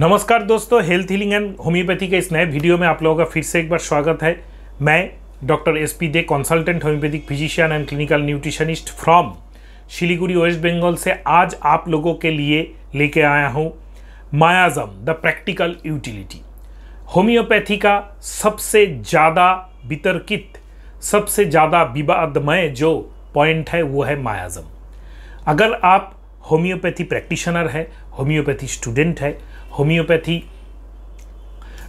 नमस्कार दोस्तों health healing and homeopathy के इस नए वीडियो में आप लोगों का फिर से एक बार स्वागत है मैं doctor S P De consultant homeopathic physician and clinical nutritionist from Siliguri West Bengal से आज आप लोगों के लिए लेके आया हूँ miasm the practical utility homeopathy का सबसे ज़्यादा वितर्कित सबसे ज़्यादा विवादमय जो पॉइंट है वो है मायाजम अगर आप होम्योपैथी प्रैक्टिशनर है होम्योपैथी स्टूडेंट है होम्योपैथी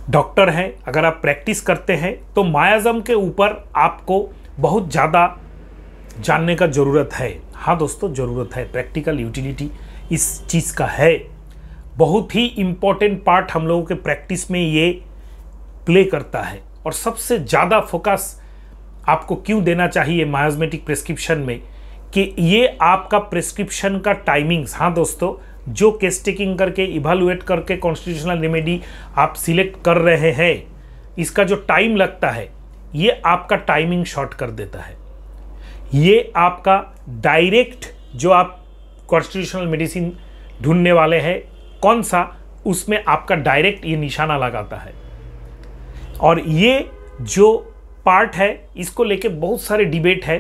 डॉक्टर हैं अगर आप प्रैक्टिस करते हैं तो मायाज़म के ऊपर आपको बहुत ज़्यादा जानने का ज़रूरत है हाँ दोस्तों ज़रूरत है प्रैक्टिकल यूटिलिटी इस चीज़ का है बहुत ही इम्पॉर्टेंट पार्ट हम लोगों के प्रैक्टिस में ये प्ले करता है और सबसे ज़्यादा फोकस आपको क्यों देना चाहिए मायाजमेटिक प्रिस्क्रिप्शन में कि ये आपका प्रिस्क्रिप्शन का टाइमिंग्स हाँ दोस्तों जो केस टेकिंग करके इवेलुएट करके कॉन्स्टिट्यूशनल रेमेडी आप सिलेक्ट कर रहे हैं इसका जो टाइम लगता है ये आपका टाइमिंग शॉर्ट कर देता है ये आपका डायरेक्ट जो आप कॉन्स्टिट्यूशनल मेडिसिन ढूंढने वाले हैं कौन सा उसमें आपका डायरेक्ट ये निशाना लगाता है और ये जो पार्ट है इसको लेके बहुत सारे डिबेट है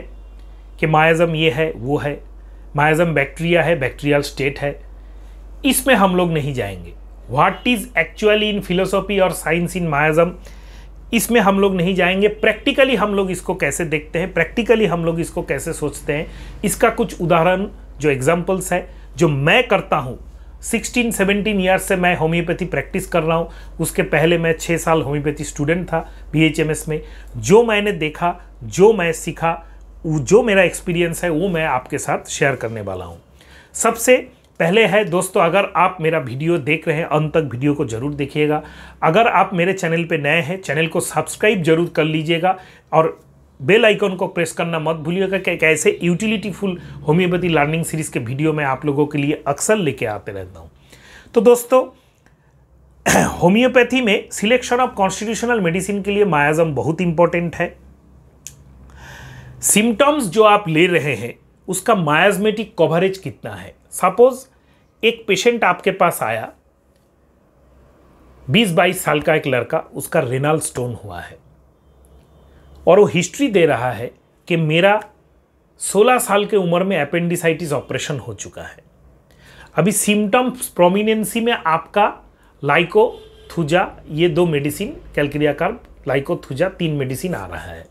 कि मायाज़म ये है वो है मायाज़म बैक्टीरिया है बैक्टीरियल स्टेट है इसमें हम लोग नहीं जाएंगे what is actually in philosophy और साइंस इन मायाज़म इसमें हम लोग नहीं जाएंगे प्रैक्टिकली हम लोग इसको कैसे देखते हैं प्रैक्टिकली हम लोग इसको कैसे सोचते हैं इसका कुछ उदाहरण जो एग्जाम्पल्स है जो मैं करता हूँ 16, 17 ईयर्स से मैं होम्योपैथी प्रैक्टिस कर रहा हूँ उसके पहले मैं छः साल होम्योपैथी स्टूडेंट था बी में जो मैंने देखा जो मैं सीखा जो मेरा एक्सपीरियंस है वो मैं आपके साथ शेयर करने वाला हूँ सबसे पहले है दोस्तों अगर आप मेरा वीडियो देख रहे हैं अंत तक वीडियो को ज़रूर देखिएगा अगर आप मेरे चैनल पे नए हैं चैनल को सब्सक्राइब जरूर कर लीजिएगा और बेल आइकन को प्रेस करना मत भूलिएगा कि कैसे यूटिलिटीफुल होम्योपैथी लर्निंग सीरीज़ के वीडियो मैं आप लोगों के लिए अक्सर लेके आते रहता हूँ तो दोस्तों होम्योपैथी में सिलेक्शन ऑफ कॉन्स्टिट्यूशनल मेडिसिन के लिए मायाजम बहुत इंपॉर्टेंट है सिम्टम्स जो आप ले रहे हैं उसका मायाजमेटिक कवरेज कितना है सपोज एक पेशेंट आपके पास आया 20-22 साल का एक लड़का उसका रेनाल स्टोन हुआ है और वो हिस्ट्री दे रहा है कि मेरा 16 साल के उम्र में अपेंडिसाइटिस ऑपरेशन हो चुका है अभी सिम्टम्स प्रोमिनेंसी में आपका लाइको थुजा ये दो मेडिसिन कैलक्रिया कार्ब थुजा तीन मेडिसिन आ रहा है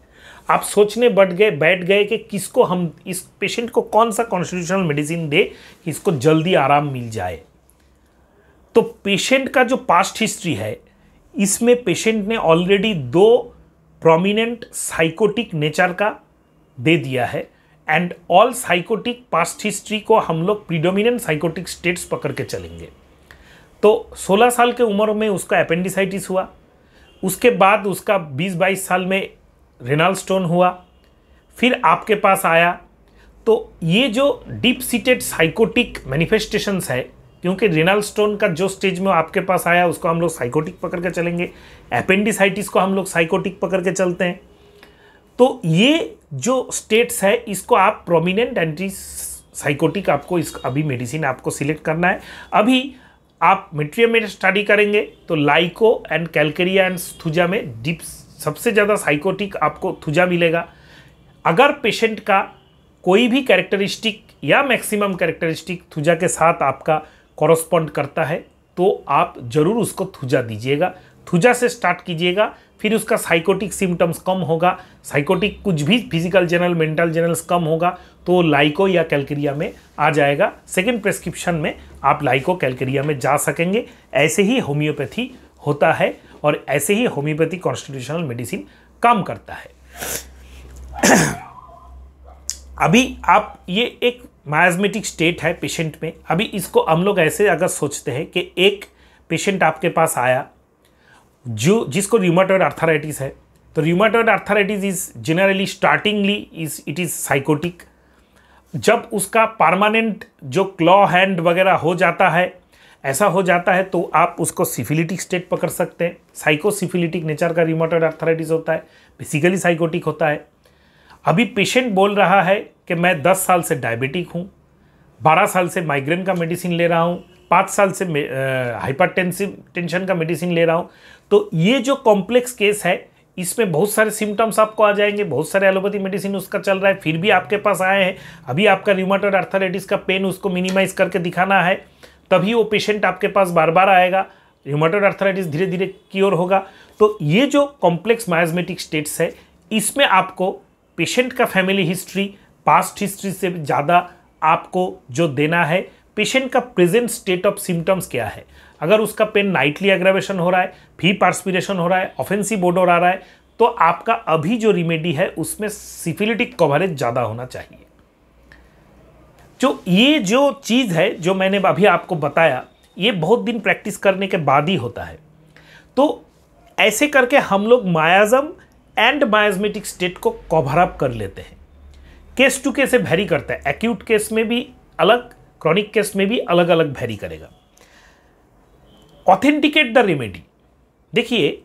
आप सोचने बट गए बैठ गए कि किसको हम इस पेशेंट को कौन सा कॉन्स्टिट्यूशनल मेडिसिन दे कि इसको जल्दी आराम मिल जाए तो पेशेंट का जो पास्ट हिस्ट्री है इसमें पेशेंट ने ऑलरेडी दो प्रोमिनेंट साइकोटिक नेचर का दे दिया है and all sycotic past history को हम लोग प्रीडोमिनेंट साइकोटिक स्टेट्स पकड़ के चलेंगे तो 16 साल के उम्र में उसका अपेंडिसाइटिस हुआ उसके बाद उसका 20-22 साल में रिनाल स्टोन हुआ फिर आपके पास आया तो ये जो डीप सीटेड साइकोटिक मैनिफेस्टेशंस है क्योंकि रिनल स्टोन का जो स्टेज में आपके पास आया उसको हम लोग साइकोटिक पकड़ के चलेंगे एपेंडिसाइटिस को हम लोग साइकोटिक पकड़ के चलते हैं तो ये जो स्टेट्स है इसको आप प्रोमिनेंट एंटी साइकोटिक आपको इस अभी मेडिसिन आपको सिलेक्ट करना है अभी आप मिट्रियम में स्टडी करेंगे तो lyco and calcarea and thuja में डिप्स सबसे ज़्यादा साइकोटिक आपको थुजा मिलेगा अगर पेशेंट का कोई भी कैरेक्टरिस्टिक या मैक्सिमम कैरेक्टरिस्टिक थुजा के साथ आपका कॉरस्पॉन्ड करता है तो आप ज़रूर उसको थुजा दीजिएगा थुजा से स्टार्ट कीजिएगा फिर उसका साइकोटिक सिम्टम्स कम होगा साइकोटिक कुछ भी फिजिकल जनरल मेंटल जनरल्स कम होगा तो लाइको या कैलकेरिया में आ जाएगा सेकेंड प्रेस्क्रिप्शन में आप लाइको कैलकेरिया में जा सकेंगे ऐसे ही होम्योपैथी होता है और ऐसे ही होम्योपैथी कॉन्स्टिट्यूशनल मेडिसिन काम करता है अभी आप ये एक मायाजमेटिक स्टेट है पेशेंट में अभी इसको हम लोग ऐसे अगर सोचते हैं कि एक पेशेंट आपके पास आया जो जिसको रिमोटोड आर्थराइटिस है तो rheumatoid arthritis is generally startingly is it is sycotic जब उसका परमानेंट जो क्लॉ हैंड वगैरह हो जाता है ऐसा हो जाता है तो आप उसको सिफिलिटिक स्टेट पकड़ सकते हैं साइकोसिफिलिटिक नेचर का रिमोटेड अर्थराइटिस होता है बेसिकली साइकोटिक होता है अभी पेशेंट बोल रहा है कि मैं दस साल से डायबिटिक हूँ बारह साल से माइग्रेन का मेडिसिन ले रहा हूँ पाँच साल से हाइपर टेंशन का मेडिसिन ले रहा हूँ तो ये जो कॉम्प्लेक्स केस है इसमें बहुत सारे सिम्टम्स आपको आ जाएंगे बहुत सारे एलोपैथी मेडिसिन उसका चल रहा है फिर भी आपके पास आए हैं अभी आपका रिमोटेड अर्थराइटिस का पेन उसको मिनिमाइज करके दिखाना है तभी वो पेशेंट आपके पास बार बार आएगा रिमोटेड अर्थराइटिस धीरे धीरे क्योर होगा तो ये जो कॉम्प्लेक्स मायाजमेटिक स्टेट्स है इसमें आपको पेशेंट का फैमिली हिस्ट्री पास्ट हिस्ट्री से ज़्यादा आपको जो देना है पेशेंट का प्रेजेंट स्टेट ऑफ सिम्टम्स क्या है अगर उसका पेन नाइटली एग्रावेशन हो रहा है फी पार्सपिरेशन हो रहा है ऑफेंसिव बोर्डर आ रहा है तो आपका अभी जो रिमेडी है उसमें सिफिलिटिक कवरेज ज़्यादा होना चाहिए जो तो ये जो चीज़ है जो मैंने अभी आपको बताया ये बहुत दिन प्रैक्टिस करने के बाद ही होता है तो ऐसे करके हम लोग मायाज़म एंड मायाजमेटिक स्टेट को कवरअप कर लेते हैं केस टू केस भैरी करता है एक्यूट केस में भी अलग क्रॉनिक केस में भी अलग अलग भैरी करेगा ऑथेंटिकेट द रेमेडी देखिए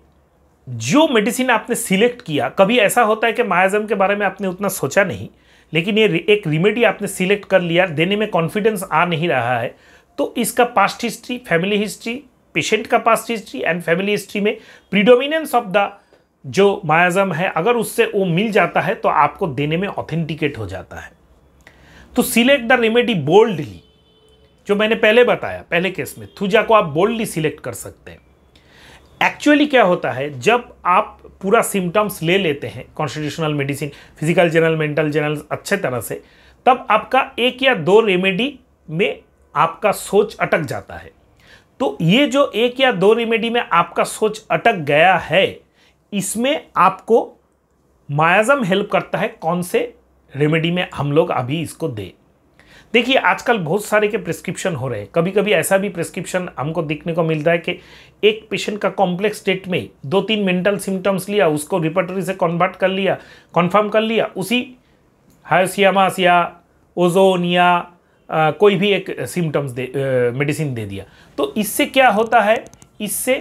जो मेडिसिन आपने सिलेक्ट किया कभी ऐसा होता है कि मायाजम के बारे में आपने उतना सोचा नहीं लेकिन ये एक रिमेडी आपने सिलेक्ट कर लिया देने में कॉन्फिडेंस आ नहीं रहा है तो इसका past history family history patient का past history and family history में प्रीडोमिनेंस ऑफ द जो मायाजम है अगर उससे वो मिल जाता है तो आपको देने में ऑथेंटिकेट हो जाता है तो सिलेक्ट द रेमेडी बोल्डली जो मैंने पहले बताया पहले केस में थूजा को आप बोल्डली सिलेक्ट कर सकते हैं एक्चुअली क्या होता है जब आप पूरा सिम्टम्स ले लेते हैं constitutional medicine physical general mental general अच्छे तरह से तब आपका एक या दो रेमेडी में आपका सोच अटक जाता है तो ये जो एक या दो रेमेडी में आपका सोच अटक गया है इसमें आपको मायाजम हेल्प करता है कौन से रेमेडी में हम लोग अभी इसको दें देखिए आजकल बहुत सारे के प्रिस्क्रिप्शन हो रहे हैं कभी कभी ऐसा भी प्रिस्क्रिप्शन हमको देखने को मिलता है कि एक पेशेंट का कॉम्प्लेक्स स्टेट में दो तीन मेंटल सिम्टम्स लिया उसको रिपोर्टरी से कन्वर्ट कर लिया कन्फर्म कर लिया उसी हायोसियामास या ओजोन या आ, कोई भी एक सिम्टम्स दे मेडिसिन दे दिया तो इससे क्या होता है इससे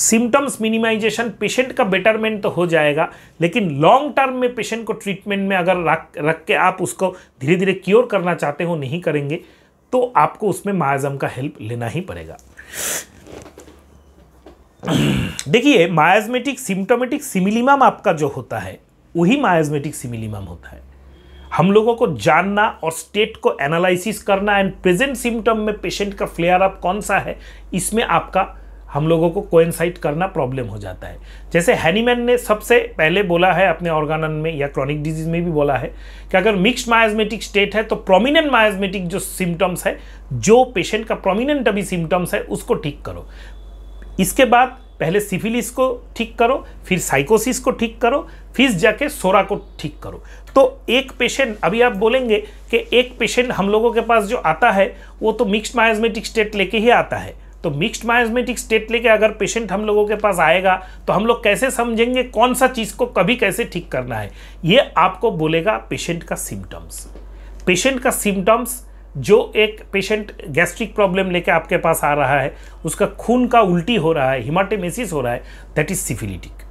सिम्टम्स मिनिमाइजेशन पेशेंट का बेटरमेंट तो हो जाएगा लेकिन लॉन्ग टर्म में पेशेंट को ट्रीटमेंट में अगर रख रख के आप उसको धीरे धीरे क्योर करना चाहते हो नहीं करेंगे तो आपको उसमें मायाजम का हेल्प लेना ही पड़ेगा देखिए मायाजमेटिक सिम्टोमेटिक सिमिलिमम आपका जो होता है वही मायाजमेटिक सिमिलिमम होता है हम लोगों को जानना और स्टेट को एनालिसिस करना एंड प्रेजेंट सिम्टम में पेशेंट का फ्लेयर अप कौन सा है इसमें आपका हम लोगों को कोइंसाइट करना प्रॉब्लम हो जाता है जैसे हैनीमैन ने सबसे पहले बोला है अपने ऑर्गानन में या क्रॉनिक डिजीज में भी बोला है कि अगर मिक्स मायाजमेटिक स्टेट है तो प्रोमिनेंट मायाजमेटिक जो सिम्टम्स है जो पेशेंट का प्रोमिनेंट अभी सिम्टम्स है उसको ठीक करो इसके बाद पहले सिफिलिस को ठीक करो फिर साइकोसिस को ठीक करो फिर जाके सोरा को ठीक करो तो एक पेशेंट अभी आप बोलेंगे कि एक पेशेंट हम लोगों के पास जो आता है वो तो मिक्स मायाजमेटिक स्टेट लेके ही आता है तो मिक्स्ड मायजमेटिक स्टेट लेके अगर पेशेंट हम लोगों के पास आएगा तो हम लोग कैसे समझेंगे कौन सा चीज़ को कभी कैसे ठीक करना है ये आपको बोलेगा पेशेंट का सिम्टम्स पेशेंट का सिम्टम्स जो एक पेशेंट गैस्ट्रिक प्रॉब्लम लेके आपके पास आ रहा है उसका खून का उल्टी हो रहा है हिमाटेमेसिस हो रहा है दैट इज सिफिलिटिक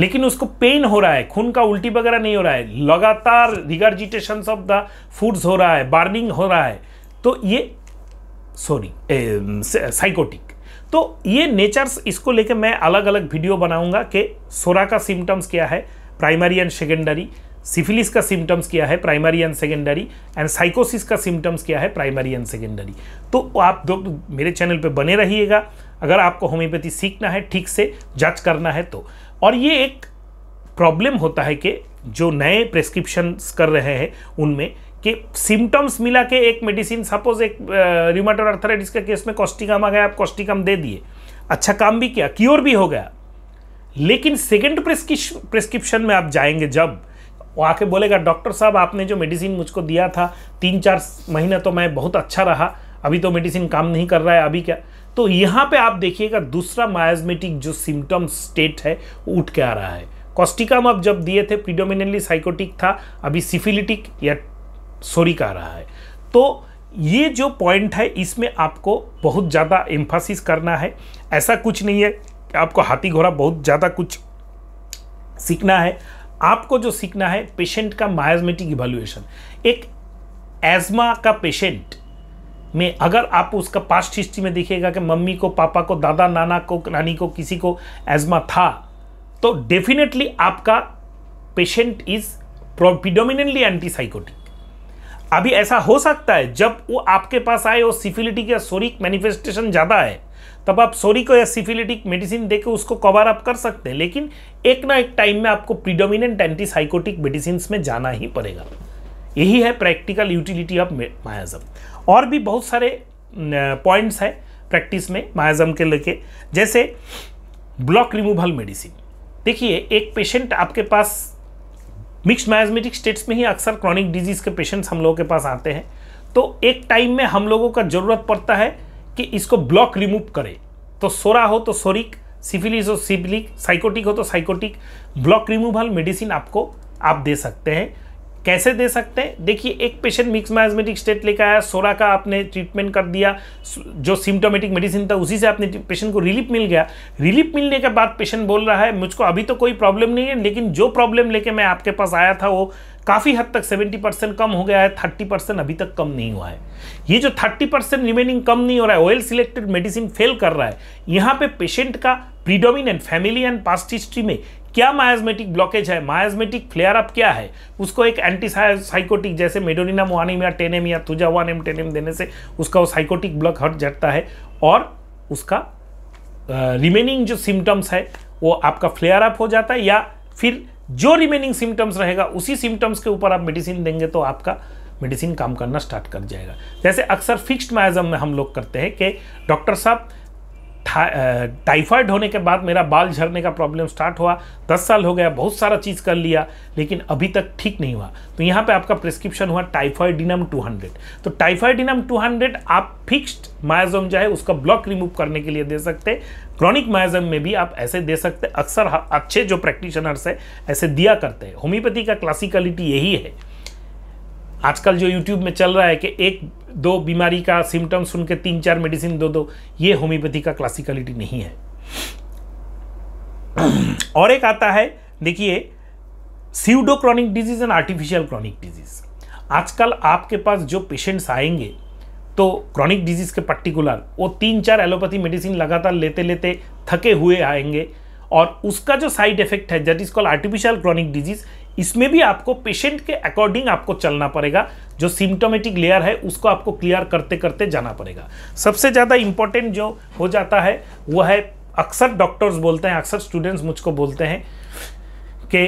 लेकिन उसको पेन हो रहा है खून का उल्टी वगैरह नहीं हो रहा है लगातार रिगार्जिटेशन ऑफ द फूड्स हो रहा है बार्निंग हो रहा है तो ये सॉरी साइकोटिक तो ये नेचर्स इसको लेके मैं अलग अलग वीडियो बनाऊंगा कि सोरा का सिम्टम्स क्या है प्राइमरी एंड सेकेंडरी सिफिलिस का सिम्टम्स क्या है primary and secondary and sycosis का सिम्टम्स क्या है प्राइमरी एंड सेकेंडरी तो आप दो मेरे चैनल पे बने रहिएगा अगर आपको होम्योपैथी सीखना है ठीक से जांच करना है तो और ये एक प्रॉब्लम होता है कि जो नए प्रेस्क्रिप्शंस कर रहे हैं उनमें कि सिम्टम्स मिला के एक मेडिसिन सपोज एक रिमाटोड अर्थराइटिस का केस में कॉस्टिकम आ गया आप कॉस्टिकम दे दिए अच्छा काम भी किया क्योर भी हो गया लेकिन सेकेंड प्रिस्क्रिप्शन में आप जाएंगे जब वो आके बोलेगा डॉक्टर साहब आपने जो मेडिसिन मुझको दिया था तीन चार महीना तो मैं बहुत अच्छा रहा अभी तो मेडिसिन काम नहीं कर रहा है अभी क्या तो यहाँ पे आप देखिएगा दूसरा मायाजमेटिक जो सिम्टम स्टेट है वो उठ के आ रहा है कॉस्टिकम आप जब दिए थे प्रीडोमिनेटली साइकोटिक था अभी सिफिलिटिक या सॉरी कह रहा है तो ये जो पॉइंट है इसमें आपको बहुत ज़्यादा एम्फासिस करना है ऐसा कुछ नहीं है कि आपको हाथी घोड़ा बहुत ज़्यादा कुछ सीखना है आपको जो सीखना है पेशेंट का मायाजमेटिक इवेल्युएशन एक एज्मा का पेशेंट में अगर आप उसका पास्ट हिस्ट्री में देखिएगा कि मम्मी को पापा को दादा नाना को नानी को किसी को एजमा था तो डेफिनेटली आपका पेशेंट इज प्रोपिडोमिनेटली एंटीसाइकोटिक अभी ऐसा हो सकता है जब वो आपके पास आए और सिफिलिटिक या सोरिक मैनिफेस्टेशन ज़्यादा है तब आप सोरिको या सिफिलिटिक मेडिसिन देकर उसको कवर अप कर सकते हैं लेकिन एक ना एक टाइम में आपको प्रीडोमिनेंट एंटीसाइकोटिक मेडिसिन में जाना ही पड़ेगा यही है प्रैक्टिकल यूटिलिटी ऑफ मायाजम और भी बहुत सारे पॉइंट्स हैं प्रैक्टिस में मायाजम के लेके जैसे ब्लॉक रिमूवल मेडिसिन देखिए एक पेशेंट आपके पास मिक्स मैजमेटिक स्टेट्स में ही अक्सर क्रॉनिक डिजीज़ के पेशेंट्स हम लोगों के पास आते हैं तो एक टाइम में हम लोगों का ज़रूरत पड़ता है कि इसको ब्लॉक रिमूव करें तो सोरा हो तो सोरिक सिफिलिस हो सिफिलिक साइकोटिक हो तो साइकोटिक ब्लॉक रिमूवल मेडिसिन आपको आप दे सकते हैं कैसे दे सकते हैं देखिए एक पेशेंट मिक्स मैजमेटिक स्टेट लेकर आया सोरा का आपने ट्रीटमेंट कर दिया जो सिम्टोमेटिक मेडिसिन था उसी से आपने पेशेंट को रिलीफ मिल गया रिलीफ मिलने के बाद पेशेंट बोल रहा है मुझको अभी तो कोई प्रॉब्लम नहीं है लेकिन जो प्रॉब्लम लेके मैं आपके पास आया था वो काफ़ी हद तक 70 परसेंट कम हो गया है 30 परसेंट अभी तक कम नहीं हुआ है ये जो 30 परसेंट रिमेनिंग कम नहीं हो रहा है ऑयल सिलेक्टेड मेडिसिन फेल कर रहा है यहाँ पे पेशेंट का predominant family and past history में क्या मायाजमेटिक ब्लॉकेज है मायाजमेटिक फ्लेयर अप क्या है उसको एक एंटी साइकोटिक जैसे मेडोनिनम वानिम या टेनेम या तुजा वानिम टेनेम देने से उसका वो साइकोटिक ब्लॉक हट जाता है और उसका रिमेनिंग जो सिम्टम्स है वो आपका फ्लेयर अप हो जाता है या फिर जो रिमेनिंग सिम्टम्स रहेगा उसी सिम्टम्स के ऊपर आप मेडिसिन देंगे तो आपका मेडिसिन काम करना स्टार्ट कर जाएगा जैसे अक्सर फिक्स्ड मायाजम में हम लोग करते हैं कि डॉक्टर साहब टाइफाइड था, होने के बाद मेरा बाल झड़ने का प्रॉब्लम स्टार्ट हुआ दस साल हो गया बहुत सारा चीज़ कर लिया लेकिन अभी तक ठीक नहीं हुआ तो यहाँ पे आपका प्रिस्क्रिप्शन हुआ टाइफाइडिनम 200 तो टाइफाइडिनम 200 आप फिक्स्ड मायाजम जो है उसका ब्लॉक रिमूव करने के लिए दे सकते क्रॉनिक मायाजम में भी आप ऐसे दे सकते अक्सर अच्छे जो प्रैक्टिशनर्स है ऐसे दिया करते हैं होम्योपैथी का क्लासिकलिटी यही है आजकल जो यूट्यूब में चल रहा है कि एक दो बीमारी का सिम्टम सुन के तीन चार मेडिसिन दो दो ये होम्योपैथी का क्लासिकलिटी नहीं है और एक आता है देखिए pseudo chronic disease and artificial chronic disease आजकल आपके पास जो पेशेंट्स आएंगे तो क्रॉनिक डिजीज़ के पर्टिकुलर वो तीन चार एलोपैथी मेडिसिन लगातार लेते लेते थके हुए आएंगे और उसका जो साइड इफेक्ट है that is call artificial chronic disease इसमें भी आपको पेशेंट के अकॉर्डिंग आपको चलना पड़ेगा जो सिम्टोमेटिक लेयर है उसको आपको क्लियर करते करते जाना पड़ेगा सबसे ज़्यादा इम्पोर्टेंट जो हो जाता है वह है अक्सर डॉक्टर्स बोलते हैं अक्सर स्टूडेंट्स मुझको बोलते हैं कि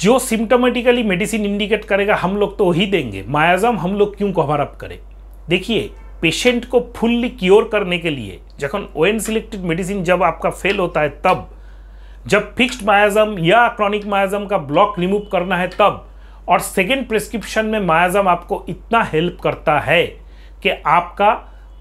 जो सिम्टोमेटिकली मेडिसिन इंडिकेट करेगा हम लोग तो वही देंगे मायाजम हम लोग क्यों कवर अप करें देखिए पेशेंट को फुल्ली क्योर करने के लिए जखन ओ सिलेक्टेड मेडिसिन जब आपका फेल होता है तब जब फिक्स्ड मायाजम या क्रॉनिक मायाजम का ब्लॉक रिमूव करना है तब और सेकेंड प्रिस्क्रिप्शन में मायाजम आपको इतना हेल्प करता है कि आपका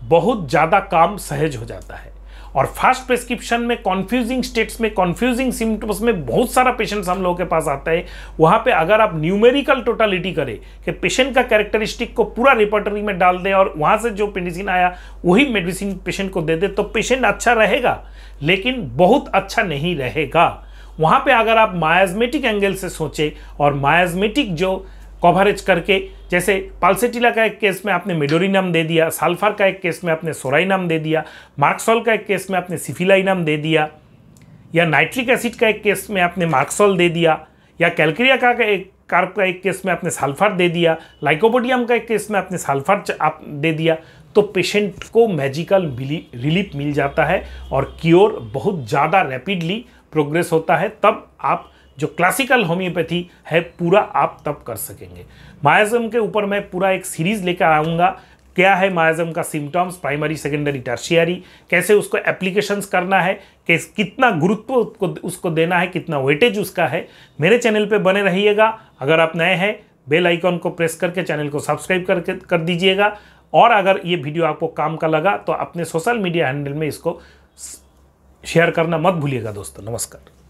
बहुत ज़्यादा काम सहज हो जाता है और फास्ट प्रेस्क्रिप्शन में कॉन्फ्यूजिंग स्टेट्स में कॉन्फ्यूजिंग सिम्टम्स में बहुत सारा पेशेंट्स हम लोगों के पास आता है वहाँ पे अगर आप न्यूमेरिकल टोटलिटी करें कि पेशेंट का कैरेक्टरिस्टिक को पूरा रिपोर्टरी में डाल दें और वहाँ से जो मेडिसिन आया वही मेडिसिन पेशेंट को दे दे तो पेशेंट अच्छा रहेगा लेकिन बहुत अच्छा नहीं रहेगा वहाँ पर अगर आप मायाजमेटिक एंगल से सोचें और मायाजमेटिक जो कवरेज करके जैसे पालसेटिला का एक केस में आपने मेडोरी नाम दे दिया साल्फार का एक केस में आपने सोराई नाम दे दिया मार्क्सॉल का एक केस में आपने सिफिलाई नाम दे दिया या नाइट्रिक एसिड का एक केस में आपने मार्क्सॉल दे दिया या कैलक्रिया का एक कार्प का एक केस में आपने सल्फर दे दिया लाइकोपोडियम का एक केस में आपने सल्फर आप दे दिया तो पेशेंट को मैजिकल रिलीफ मिल जाता है और क्योर बहुत ज़्यादा रैपिडली प्रोग्रेस होता है तब आप जो क्लासिकल होम्योपैथी है पूरा आप तब कर सकेंगे मायाजम के ऊपर मैं पूरा एक सीरीज लेकर आऊँगा क्या है मायाजम का सिम्टम्स प्राइमरी सेकेंडरी टर्शियरी कैसे उसको एप्लीकेशंस करना है किस कितना गुरुत्व उसको उसको देना है कितना वेटेज उसका है मेरे चैनल पे बने रहिएगा अगर आप नए हैं बेल आइकॉन को प्रेस करके चैनल को सब्सक्राइब करके कर दीजिएगा और अगर ये वीडियो आपको काम का लगा तो अपने सोशल मीडिया हैंडल में इसको शेयर करना मत भूलिएगा दोस्तों नमस्कार